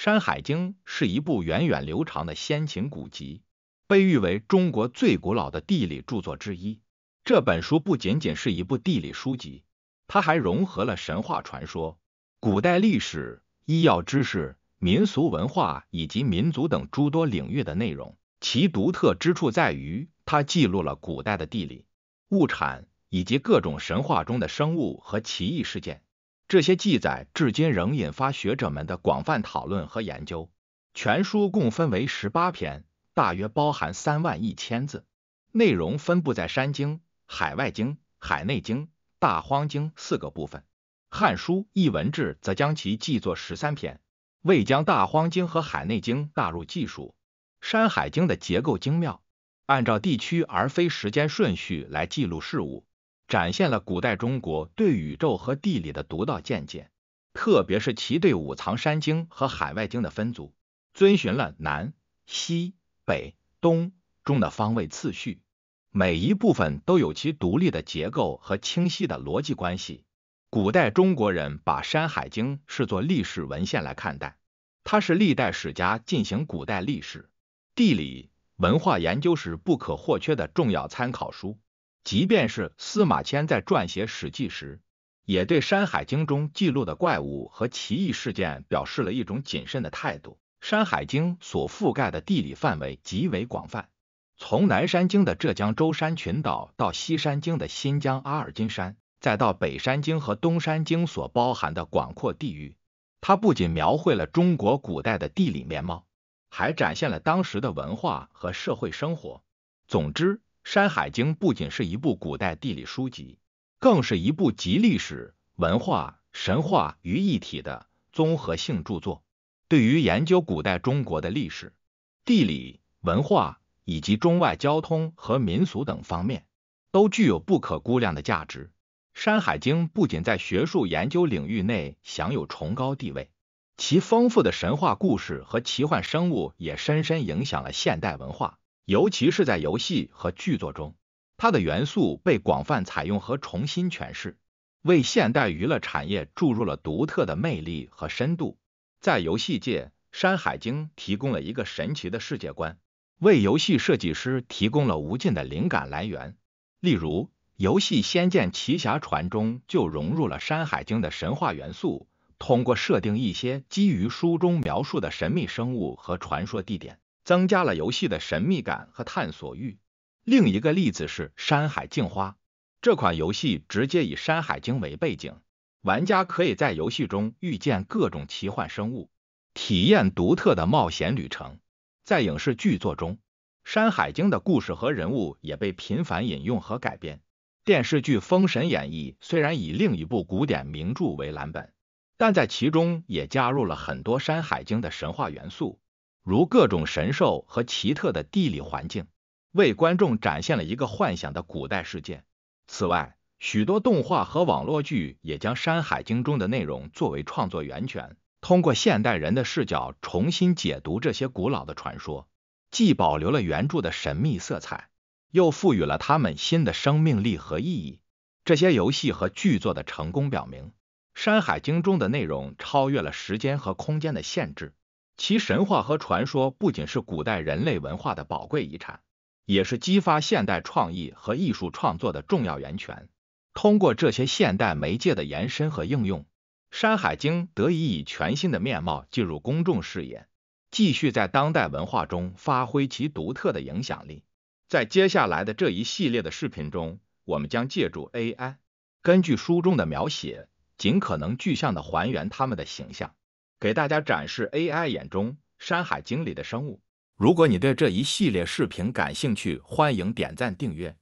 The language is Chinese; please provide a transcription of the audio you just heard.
《山海经》是一部源远流长的先秦古籍，被誉为中国最古老的地理著作之一。这本书不仅仅是一部地理书籍，它还融合了神话传说、古代历史、医药知识、民俗文化以及民族等诸多领域的内容。其独特之处在于，它记录了古代的地理、物产以及各种神话中的生物和奇异事件。这些记载至今仍引发学者们的广泛讨论和研究。全书共分为十八篇，大约包含三万一千字，内容分布在《山经》《海外经》《海内经》《大荒经》四个部分。《汉书·艺文志》则将其记作十三篇，未将《大荒经》和《海内经》纳入记述。《山海经》的结构精妙，按照地区而非时间顺序来记录事物。展现了古代中国对宇宙和地理的独到见解，特别是其对五藏山经和海外经的分组，遵循了南、西、北、东、中的方位次序，每一部分都有其独立的结构和清晰的逻辑关系。古代中国人把《山海经》视作历史文献来看待，它是历代史家进行古代历史、地理、文化研究时不可或缺的重要参考书。即便是司马迁在撰写《史记》时，也对《山海经》中记录的怪物和奇异事件表示了一种谨慎的态度。《山海经》所覆盖的地理范围极为广泛，从南山经的浙江舟山群岛到西山经的新疆阿尔金山，再到北山经和东山经所包含的广阔地域。它不仅描绘了中国古代的地理面貌，还展现了当时的文化和社会生活。总之。《山海经》不仅是一部古代地理书籍，更是一部集历史、文化、神话于一体的综合性著作。对于研究古代中国的历史、地理、文化以及中外交通和民俗等方面，都具有不可估量的价值。《山海经》不仅在学术研究领域内享有崇高地位，其丰富的神话故事和奇幻生物也深深影响了现代文化。尤其是在游戏和剧作中，它的元素被广泛采用和重新诠释，为现代娱乐产业注入了独特的魅力和深度。在游戏界，《山海经》提供了一个神奇的世界观，为游戏设计师提供了无尽的灵感来源。例如，游戏《仙剑奇侠传》中就融入了《山海经》的神话元素，通过设定一些基于书中描述的神秘生物和传说地点。增加了游戏的神秘感和探索欲。另一个例子是《山海镜花》这款游戏，直接以《山海经》为背景，玩家可以在游戏中遇见各种奇幻生物，体验独特的冒险旅程。在影视剧作中，《山海经》的故事和人物也被频繁引用和改编。电视剧《封神演义》虽然以另一部古典名著为蓝本，但在其中也加入了很多《山海经》的神话元素。如各种神兽和奇特的地理环境，为观众展现了一个幻想的古代世界。此外，许多动画和网络剧也将《山海经》中的内容作为创作源泉，通过现代人的视角重新解读这些古老的传说，既保留了原著的神秘色彩，又赋予了它们新的生命力和意义。这些游戏和剧作的成功表明，《山海经》中的内容超越了时间和空间的限制。其神话和传说不仅是古代人类文化的宝贵遗产，也是激发现代创意和艺术创作的重要源泉。通过这些现代媒介的延伸和应用，《山海经》得以以全新的面貌进入公众视野，继续在当代文化中发挥其独特的影响力。在接下来的这一系列的视频中，我们将借助 AI，根据书中的描写，尽可能具象的还原他们的形象。给大家展示 AI 眼中《山海经》里的生物。如果你对这一系列视频感兴趣，欢迎点赞订阅。